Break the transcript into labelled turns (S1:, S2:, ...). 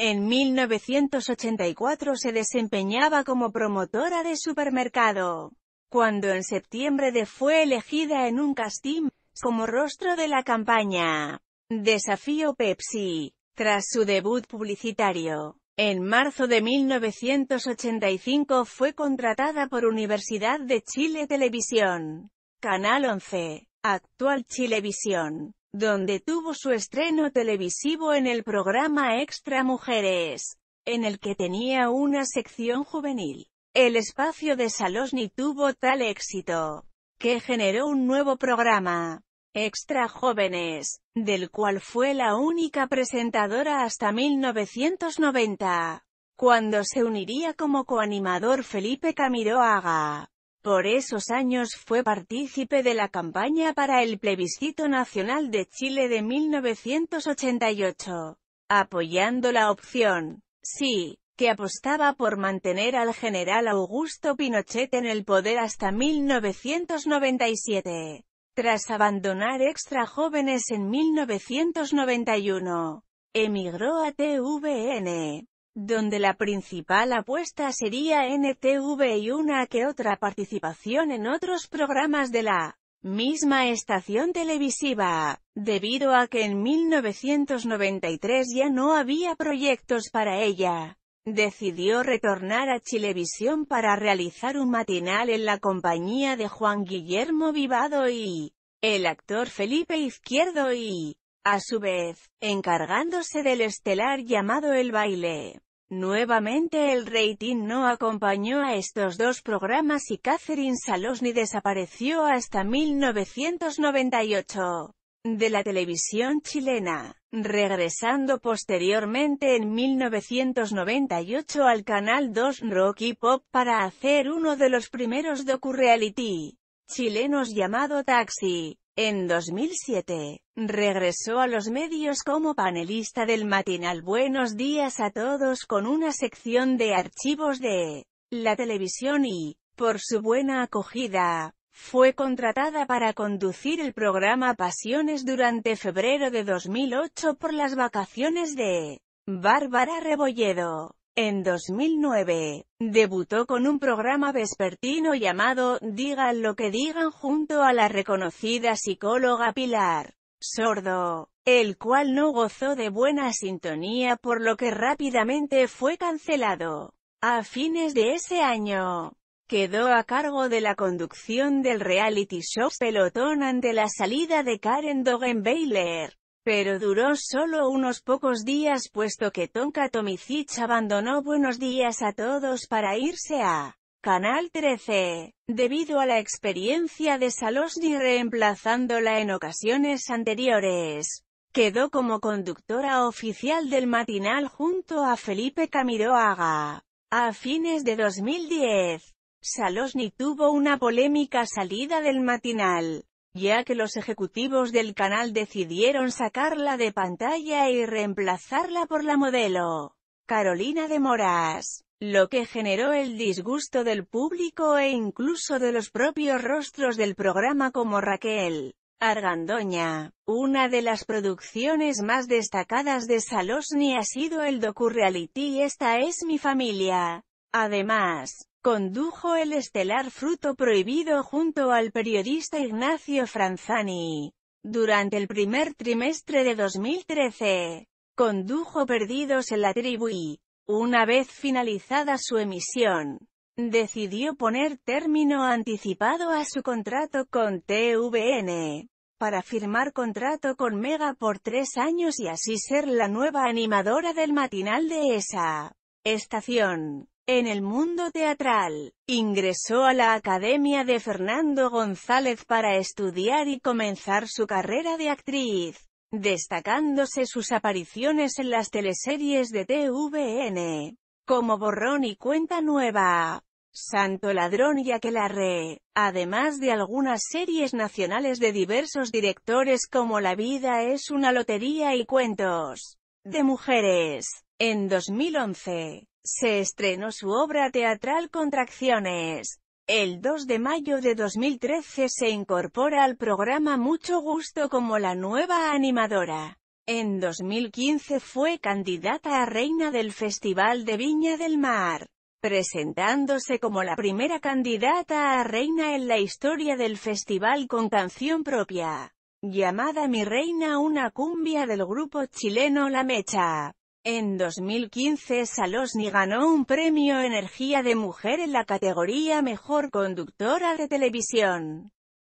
S1: En 1984 se desempeñaba como promotora de supermercado. Cuando en septiembre de fue elegida en un casting, como rostro de la campaña. Desafío Pepsi. Tras su debut publicitario, en marzo de 1985 fue contratada por Universidad de Chile Televisión. Canal 11. Actual Chilevisión donde tuvo su estreno televisivo en el programa Extra Mujeres, en el que tenía una sección juvenil. El espacio de Salosni tuvo tal éxito, que generó un nuevo programa, Extra Jóvenes, del cual fue la única presentadora hasta 1990, cuando se uniría como coanimador Felipe Camiroaga. Por esos años fue partícipe de la campaña para el plebiscito nacional de Chile de 1988, apoyando la opción sí, que apostaba por mantener al general Augusto Pinochet en el poder hasta 1997, tras abandonar Extra Jóvenes en 1991. Emigró a TVN donde la principal apuesta sería NTV y una que otra participación en otros programas de la misma estación televisiva, debido a que en 1993 ya no había proyectos para ella. Decidió retornar a Chilevisión para realizar un matinal en la compañía de Juan Guillermo Vivado y el actor Felipe Izquierdo y, a su vez, encargándose del estelar llamado El Baile. Nuevamente el rating no acompañó a estos dos programas y Catherine Salosny desapareció hasta 1998 de la televisión chilena, regresando posteriormente en 1998 al canal 2 Rocky Pop para hacer uno de los primeros docu-reality chilenos llamado Taxi. En 2007, regresó a los medios como panelista del matinal Buenos Días a Todos con una sección de archivos de la televisión y, por su buena acogida, fue contratada para conducir el programa Pasiones durante febrero de 2008 por las vacaciones de Bárbara Rebolledo. En 2009, debutó con un programa vespertino llamado Digan lo que digan junto a la reconocida psicóloga Pilar Sordo, el cual no gozó de buena sintonía por lo que rápidamente fue cancelado. A fines de ese año, quedó a cargo de la conducción del reality show Pelotón ante la salida de Karen Dogenbeiler. Pero duró solo unos pocos días puesto que Tonka Tomicic abandonó Buenos Días a Todos para irse a Canal 13. Debido a la experiencia de Salosny reemplazándola en ocasiones anteriores, quedó como conductora oficial del matinal junto a Felipe Camiroaga. A fines de 2010, Salosny tuvo una polémica salida del matinal, ya que los ejecutivos del canal decidieron sacarla de pantalla y reemplazarla por la modelo Carolina de Moras, lo que generó el disgusto del público e incluso de los propios rostros del programa como Raquel Argandoña. Una de las producciones más destacadas de Salosni ha sido el docu-reality Esta es mi familia. Además, Condujo el estelar Fruto Prohibido junto al periodista Ignacio Franzani. Durante el primer trimestre de 2013, condujo Perdidos en la tribu y, una vez finalizada su emisión, decidió poner término anticipado a su contrato con TVN, para firmar contrato con Mega por tres años y así ser la nueva animadora del matinal de esa estación. En el mundo teatral, ingresó a la Academia de Fernando González para estudiar y comenzar su carrera de actriz, destacándose sus apariciones en las teleseries de TVN, como Borrón y Cuenta Nueva, Santo Ladrón y Aquelarre, además de algunas series nacionales de diversos directores como La vida es una lotería y Cuentos de mujeres. En 2011, se estrenó su obra teatral Contracciones. El 2 de mayo de 2013 se incorpora al programa Mucho Gusto como la nueva animadora. En 2015 fue candidata a reina del Festival de Viña del Mar, presentándose como la primera candidata a reina en la historia del festival con canción propia, llamada Mi Reina una cumbia del grupo chileno La Mecha. En 2015 Salosni ganó un premio Energía de Mujer en la categoría Mejor Conductora de Televisión.